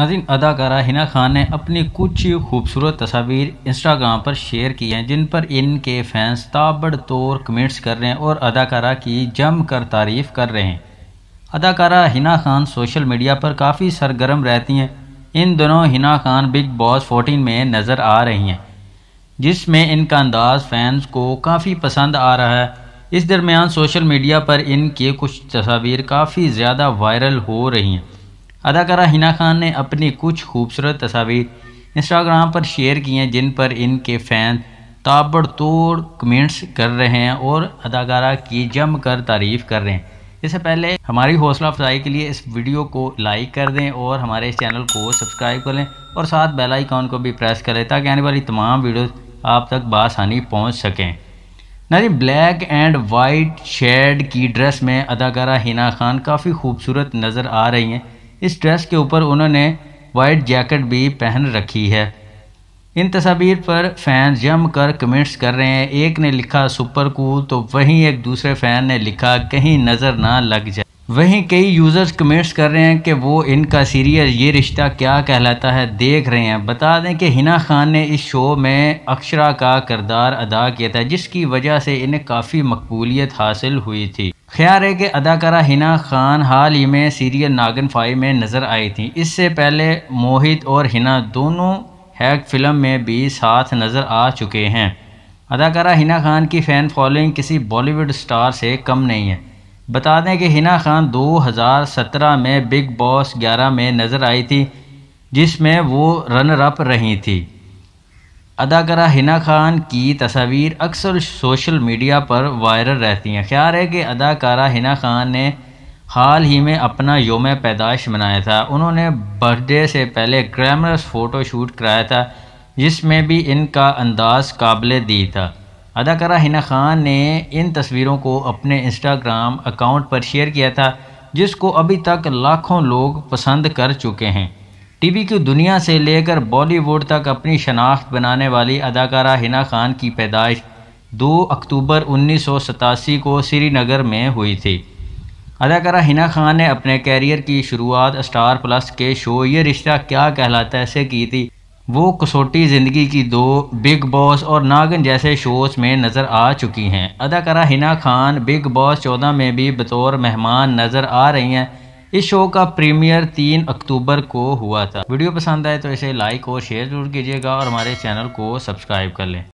नाजिन अदाकारा हिना खान ने अपनी कुछ खूबसूरत तस्वीर इंस्टाग्राम पर शेयर की हैं जिन पर इनके फैंस ताबड़तोड़ कमेंट्स कर रहे हैं और अदाकारा की जम कर तारीफ़ कर रहे हैं अदाकारा हिना खान सोशल मीडिया पर काफ़ी सरगर्म रहती हैं इन दोनों हिना खान बिग बॉस 14 में नज़र आ रही हैं जिसमें इनका अंदाज फैंस को काफ़ी पसंद आ रहा है इस दरमियान सोशल मीडिया पर इनके कुछ तस्वीर काफ़ी ज़्यादा वायरल हो रही हैं अदाकारा हिना खान ने अपनी कुछ खूबसूरत तस्वीर इंस्टाग्राम पर शेयर की हैं जिन पर इनके फैन ताबड़तोड़ कमेंट्स कर रहे हैं और अदाकारा की जम कर तारीफ़ कर रहे हैं इससे पहले हमारी हौसला अफजाई के लिए इस वीडियो को लाइक कर दें और हमारे इस चैनल को सब्सक्राइब करें और साथ बेल आइकॉन को भी प्रेस करें ताकि आने वाली तमाम वीडियोस आप तक बासानी पहुंच सकें नारी ब्लैक एंड वाइट शेड की ड्रेस में अदाकारा हिना खान काफ़ी खूबसूरत नज़र आ रही हैं इस ड्रेस के ऊपर उन्होंने वाइट जैकेट भी पहन रखी है इन तस्वीर पर फैन जम कर कमेंट्स कर रहे हैं एक ने लिखा सुपर कूल तो वहीं एक दूसरे फैन ने लिखा कहीं नज़र ना लग जाए वहीं कई यूज़र्स कमेंट्स कर रहे हैं कि वो इनका सीरियल ये रिश्ता क्या कहलाता है देख रहे हैं बता दें कि हिना खान ने इस शो में अक्षरा का किरदार अदा किया था जिसकी वजह से इन्हें काफ़ी मकबूलियत हासिल हुई थी ख्याल है कि अदाकारा हिना खान हाल ही में सीरियल नागन फाई में नज़र आई थी इससे पहले मोहित और हिना दोनों हैक फिल्म में भी साथ नज़र आ चुके हैं अदाकारा हिना खान की फ़ैन फॉलोइंग किसी बॉलीवुड स्टार से कम नहीं है बता दें कि हिना खान 2017 में बिग बॉस 11 में नज़र आई थी जिसमें वो रनर अप रही थी अदाकारा हिना खान की तस्वीर अक्सर सोशल मीडिया पर वायरल रहती हैं ख्याल है कि अदाकारा हिना खान ने हाल ही में अपना योम पैदाइश मनाया था उन्होंने बर्थडे से पहले ग्लैमरस फ़ोटो शूट कराया था जिसमें भी इनका अंदाज़ काबिल दी था अदाकारा हिना खान ने इन तस्वीरों को अपने इंस्टाग्राम अकाउंट पर शेयर किया था जिसको अभी तक लाखों लोग पसंद कर चुके हैं टीवी की दुनिया से लेकर बॉलीवुड तक अपनी शनाख्त बनाने वाली अदाकारा हिना खान की पैदाइश 2 अक्टूबर उन्नीस को श्रीनगर में हुई थी अदाकारा हिना खान ने अपने कैरियर की शुरुआत स्टार प्लस के शो ये रिश्ता क्या कहलाता है से की थी वो कसौटी ज़िंदगी की दो बिग बॉस और नागिन जैसे शोज़ में नज़र आ चुकी हैं अदाकारा हिना खान बिग बॉस चौदह में भी बतौर मेहमान नज़र आ रही हैं इस शो का प्रीमियर तीन अक्टूबर को हुआ था वीडियो पसंद आए तो इसे लाइक और शेयर जरूर कीजिएगा और हमारे चैनल को सब्सक्राइब कर लें